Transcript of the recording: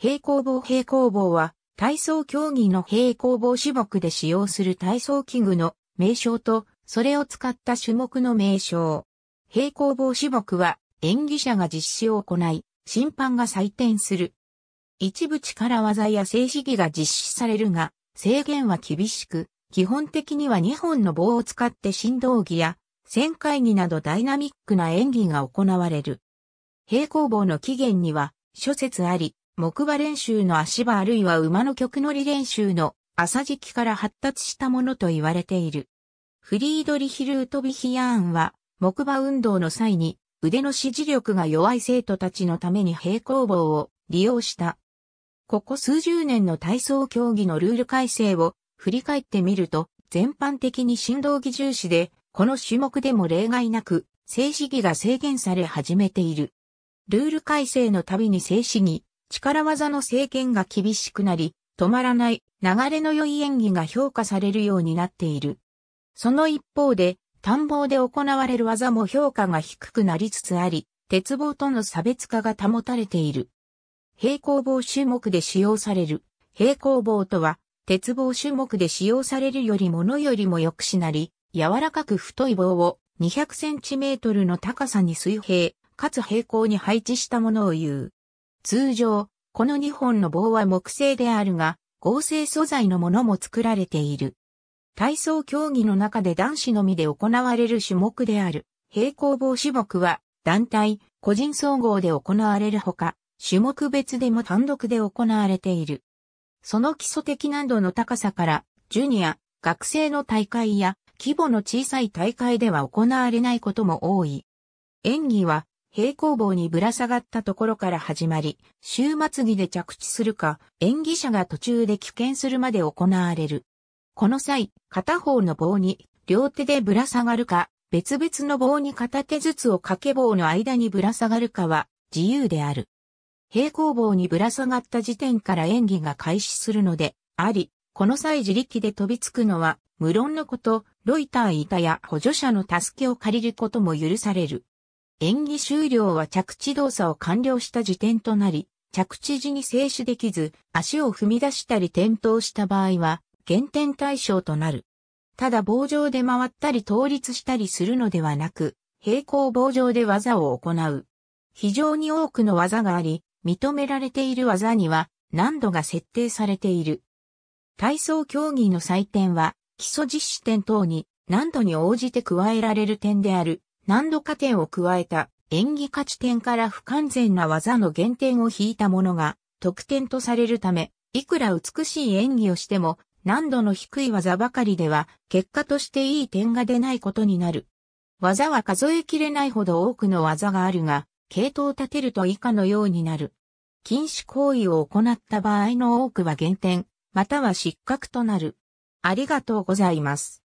平行棒平行棒は、体操競技の平行棒種目で使用する体操器具の名称と、それを使った種目の名称。平行棒種目は、演技者が実施を行い、審判が採点する。一部力技や静止技が実施されるが、制限は厳しく、基本的には2本の棒を使って振動技や、旋回技などダイナミックな演技が行われる。平行棒の起源には、諸説あり、木馬練習の足場あるいは馬の曲乗り練習の朝時期から発達したものと言われている。フリードリヒ・ルートビヒヤーンは、木馬運動の際に腕の支持力が弱い生徒たちのために平行棒を利用した。ここ数十年の体操競技のルール改正を振り返ってみると、全般的に振動技重視で、この種目でも例外なく、静止技が制限され始めている。ルール改正のたびに静止技、力技の制限が厳しくなり、止まらない流れの良い演技が評価されるようになっている。その一方で、単棒で行われる技も評価が低くなりつつあり、鉄棒との差別化が保たれている。平行棒種目で使用される。平行棒とは、鉄棒種目で使用されるよりものよりもくしなり、柔らかく太い棒を200センチメートルの高さに水平、かつ平行に配置したものを言う。通常、この2本の棒は木製であるが、合成素材のものも作られている。体操競技の中で男子のみで行われる種目である、平行棒種目は、団体、個人総合で行われるほか、種目別でも単独で行われている。その基礎的難度の高さから、ジュニア、学生の大会や、規模の小さい大会では行われないことも多い。演技は、平行棒にぶら下がったところから始まり、終末儀で着地するか、演技者が途中で危険するまで行われる。この際、片方の棒に両手でぶら下がるか、別々の棒に片手ずつを掛け棒の間にぶら下がるかは自由である。平行棒にぶら下がった時点から演技が開始するので、あり、この際自力で飛びつくのは、無論のこと、ロイター板や補助者の助けを借りることも許される。演技終了は着地動作を完了した時点となり、着地時に静止できず、足を踏み出したり転倒した場合は、減点対象となる。ただ棒状で回ったり倒立したりするのではなく、平行棒状で技を行う。非常に多くの技があり、認められている技には難度が設定されている。体操競技の採点は、基礎実施点等に難度に応じて加えられる点である。何度か点を加えた演技価値点から不完全な技の減点を引いたものが得点とされるため、いくら美しい演技をしても難度の低い技ばかりでは結果としていい点が出ないことになる。技は数えきれないほど多くの技があるが、系統を立てると以下のようになる。禁止行為を行った場合の多くは減点、または失格となる。ありがとうございます。